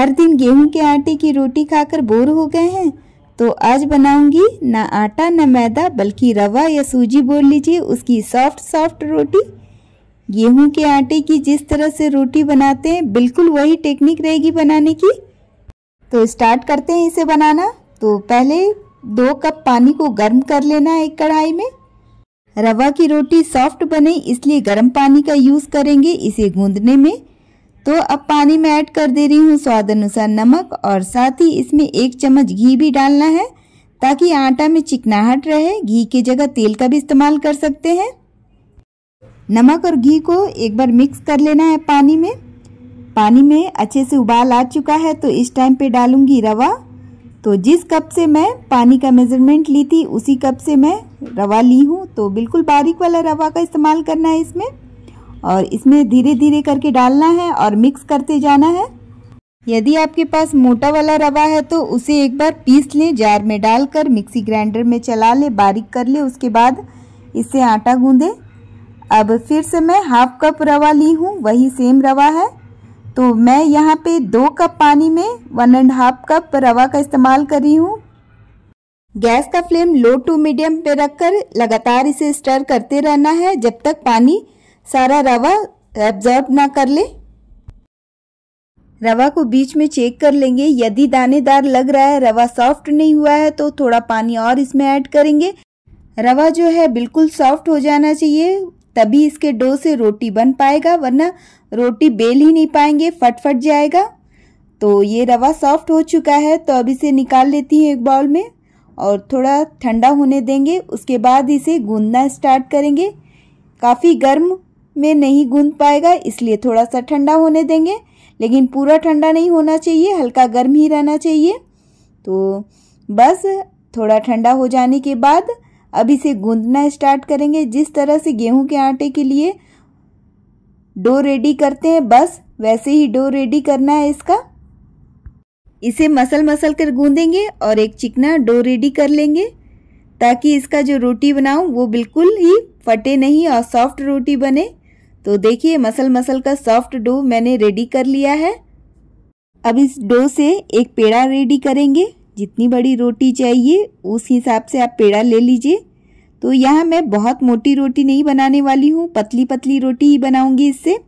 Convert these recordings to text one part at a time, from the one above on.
हर दिन गेहूं के आटे की रोटी खाकर बोर हो गए हैं तो आज बनाऊंगी ना आटा ना मैदा बल्कि रवा या सूजी बोल लीजिए उसकी सॉफ्ट सॉफ्ट रोटी गेहूं के आटे की जिस तरह से रोटी बनाते हैं बिल्कुल वही टेक्निक रहेगी बनाने की तो स्टार्ट करते हैं इसे बनाना तो पहले दो कप पानी को गर्म कर लेना एक कढ़ाई में रवा की रोटी सॉफ्ट बने इसलिए गर्म पानी का यूज़ करेंगे इसे गूंदने में तो अब पानी में ऐड कर दे रही हूँ स्वाद अनुसार नमक और साथ ही इसमें एक चम्मच घी भी डालना है ताकि आटा में चिकनाहट रहे घी की जगह तेल का भी इस्तेमाल कर सकते हैं नमक और घी को एक बार मिक्स कर लेना है पानी में पानी में अच्छे से उबाल आ चुका है तो इस टाइम पे डालूंगी रवा तो जिस कप से मैं पानी का मेज़रमेंट ली थी उसी कप से मैं रवा ली हूँ तो बिल्कुल बारीक वाला रवा का इस्तेमाल करना है इसमें और इसमें धीरे धीरे करके डालना है और मिक्स करते जाना है यदि आपके पास मोटा वाला रवा है तो उसे एक बार पीस लें जार में डालकर मिक्सी ग्राइंडर में चला लें बारीक कर लें उसके बाद इससे आटा गूंदें अब फिर से मैं हाफ कप रवा ली हूँ वही सेम रवा है तो मैं यहाँ पे दो कप पानी में वन एंड हाफ कप रवा का इस्तेमाल कर रही हूँ गैस का फ्लेम लो टू मीडियम पे रखकर लगातार इसे स्टर करते रहना है जब तक पानी सारा रवा एब्जॉर्ब ना कर ले रवा को बीच में चेक कर लेंगे यदि दानेदार लग रहा है रवा सॉफ्ट नहीं हुआ है तो थोड़ा पानी और इसमें ऐड करेंगे रवा जो है बिल्कुल सॉफ्ट हो जाना चाहिए तभी इसके डो से रोटी बन पाएगा वरना रोटी बेल ही नहीं पाएंगे फट फट जाएगा तो ये रवा सॉफ्ट हो चुका है तो अब इसे निकाल लेती हूँ एक बाउल में और थोड़ा ठंडा होने देंगे उसके बाद इसे गूंदना स्टार्ट करेंगे काफ़ी गर्म में नहीं गूंद पाएगा इसलिए थोड़ा सा ठंडा होने देंगे लेकिन पूरा ठंडा नहीं होना चाहिए हल्का गर्म ही रहना चाहिए तो बस थोड़ा ठंडा हो जाने के बाद अब इसे गूंदना स्टार्ट करेंगे जिस तरह से गेहूं के आटे के लिए डो रेडी करते हैं बस वैसे ही डो रेडी करना है इसका इसे मसल मसल कर गूंदेंगे और एक चिकना डो रेडी कर लेंगे ताकि इसका जो रोटी बनाऊं वो बिल्कुल ही फटे नहीं और सॉफ्ट रोटी बने तो देखिए मसल मसल का सॉफ्ट डो मैंने रेडी कर लिया है अब इस डो से एक पेड़ा रेडी करेंगे जितनी बड़ी रोटी चाहिए उस हिसाब से आप पेड़ा ले लीजिए तो यहाँ मैं बहुत मोटी रोटी नहीं बनाने वाली हूँ पतली पतली रोटी ही बनाऊँगी इससे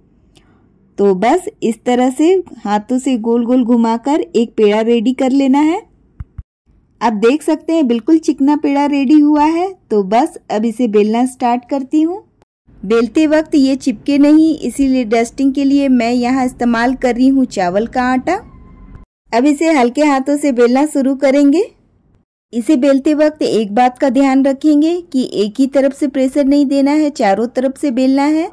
तो बस इस तरह से हाथों से गोल गोल घुमाकर एक पेड़ा रेडी कर लेना है आप देख सकते हैं बिल्कुल चिकना पेड़ा रेडी हुआ है तो बस अब इसे बेलना स्टार्ट करती हूँ बेलते वक्त ये चिपके नहीं इसीलिए डस्टिंग के लिए मैं यहाँ इस्तेमाल कर रही हूँ चावल का आटा अब इसे हल्के हाथों से बेलना शुरू करेंगे इसे बेलते वक्त एक बात का ध्यान रखेंगे कि एक ही तरफ से प्रेशर नहीं देना है चारों तरफ से बेलना है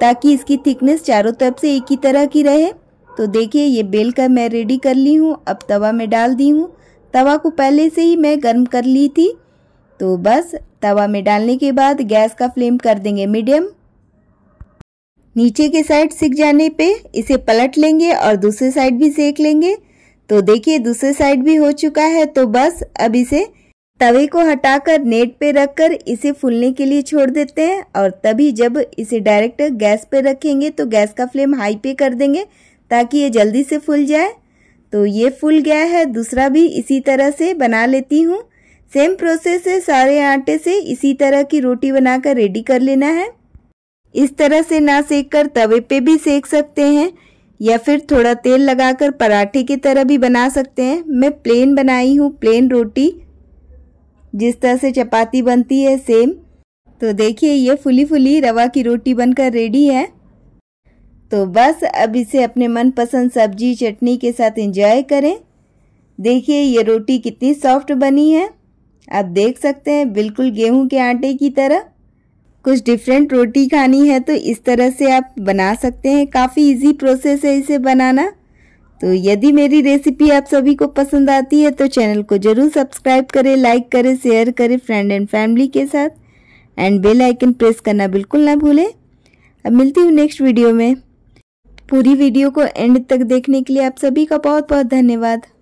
ताकि इसकी थिकनेस चारों तरफ से एक ही तरह की रहे तो देखिए ये बेल कर मैं रेडी कर ली हूँ अब तवा में डाल दी हूँ तवा को पहले से ही मैं गर्म कर ली थी तो बस तवा में डालने के बाद गैस का फ्लेम कर देंगे मीडियम नीचे के साइड सिक जाने पे इसे पलट लेंगे और दूसरे साइड भी सेक लेंगे तो देखिए दूसरे साइड भी हो चुका है तो बस अब इसे तवे को हटाकर नेट पे रखकर इसे फूलने के लिए छोड़ देते हैं और तभी जब इसे डायरेक्ट गैस पे रखेंगे तो गैस का फ्लेम हाई पे कर देंगे ताकि ये जल्दी से फूल जाए तो ये फूल गया है दूसरा भी इसी तरह से बना लेती हूँ सेम प्रोसेस है सारे आटे से इसी तरह की रोटी बनाकर रेडी कर लेना है इस तरह से ना सेक कर तवे पे भी सेक सकते हैं या फिर थोड़ा तेल लगाकर पराठे की तरह भी बना सकते हैं मैं प्लेन बनाई हूँ प्लेन रोटी जिस तरह से चपाती बनती है सेम तो देखिए ये फुली फुली रवा की रोटी बनकर रेडी है तो बस अब इसे अपने मनपसंद सब्जी चटनी के साथ एंजॉय करें देखिए ये रोटी कितनी सॉफ्ट बनी है आप देख सकते हैं बिल्कुल गेहूं के आटे की तरह कुछ डिफरेंट रोटी खानी है तो इस तरह से आप बना सकते हैं काफ़ी इजी प्रोसेस है इसे बनाना तो यदि मेरी रेसिपी आप सभी को पसंद आती है तो चैनल को ज़रूर सब्सक्राइब करें लाइक करें शेयर करें फ्रेंड एंड फैमिली के साथ एंड बेल आइकन प्रेस करना बिल्कुल ना भूलें अब मिलती हूँ नेक्स्ट वीडियो में पूरी वीडियो को एंड तक देखने के लिए आप सभी का बहुत बहुत धन्यवाद